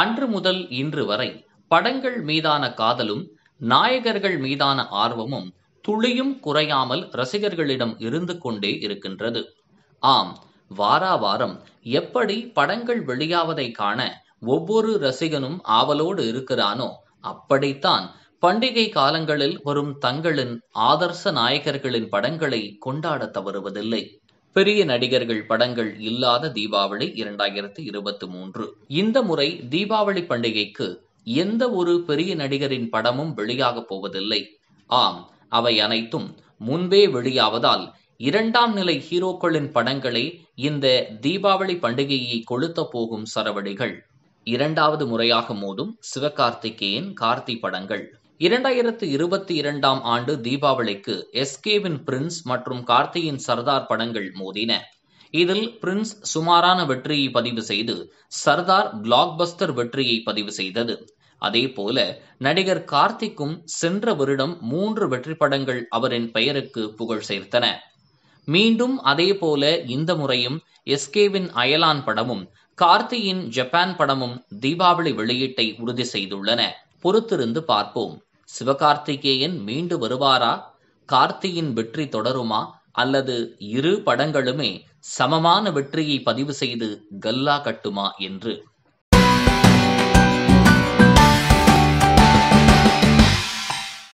அன்று முதல் இன்று வரை படங்கள் மீதான காதலும் நாயகர்கள் மீதான ஆர்வமும் துளியும் குறையாமல் ரசிகர்களிடம் இருந்து கொண்டே இருக்கின்றது ஆம் வாரா வாரம் எப்படி படங்கள் வெளியாவதை காண ஒவ்வொரு ரசிகனும் ஆவலோடு இருக்கிறானோ அப்படித்தான் பண்டிகை காலங்களில் வரும் தங்களின் ஆதர்ச நாயகர்களின் படங்களை கொண்டாட தவறுவதில்லை பெரிய நடிகர்கள் படங்கள் இல்லாத தீபாவளி இரண்டாயிரத்தி இருபத்தி மூன்று இந்த முறை தீபாவளி பண்டிகைக்கு எந்த ஒரு பெரிய நடிகரின் படமும் வெளியாக போவதில்லை ஆம் அவை அனைத்தும் முன்பே வெளியாவதால் இரண்டாம் நிலை ஹீரோக்களின் படங்களே இந்த தீபாவளி பண்டிகையை கொளுத்த போகும் சரவடிகள் இரண்டாவது முறையாக மோதும் சிவகார்த்திகேயன் கார்த்தி படங்கள் இரண்டாயிரத்து இருபத்தி இரண்டாம் ஆண்டு தீபாவளிக்கு எஸ்கேவின் பிரின்ஸ் மற்றும் கார்த்தியின் சர்தார் படங்கள் மோதின இதில் பிரின்ஸ் சுமாரான வெற்றியை பதிவு செய்து சர்தார் பிளாக்பஸ்டர் வெற்றியை பதிவு செய்தது அதே போல நடிகர் கார்த்திக்கும் சென்ற வருடம் மூன்று வெற்றி படங்கள் அவரின் பெயருக்கு புகழ் சேர்த்தன மீண்டும் அதே போல இந்த முறையும் எஸ்கேவின் அயலான் படமும் கார்த்தியின் ஜப்பான் படமும் தீபாவளி வெளியீட்டை உறுதி செய்துள்ளன பொறுத்திருந்து பார்ப்போம் சிவகார்த்திகேயன் மீண்டு வருவாரா கார்த்தியின் வெற்றி தொடருமா அல்லது இரு படங்களுமே சமமான வெற்றியை பதிவு செய்து கல்லா கட்டுமா என்று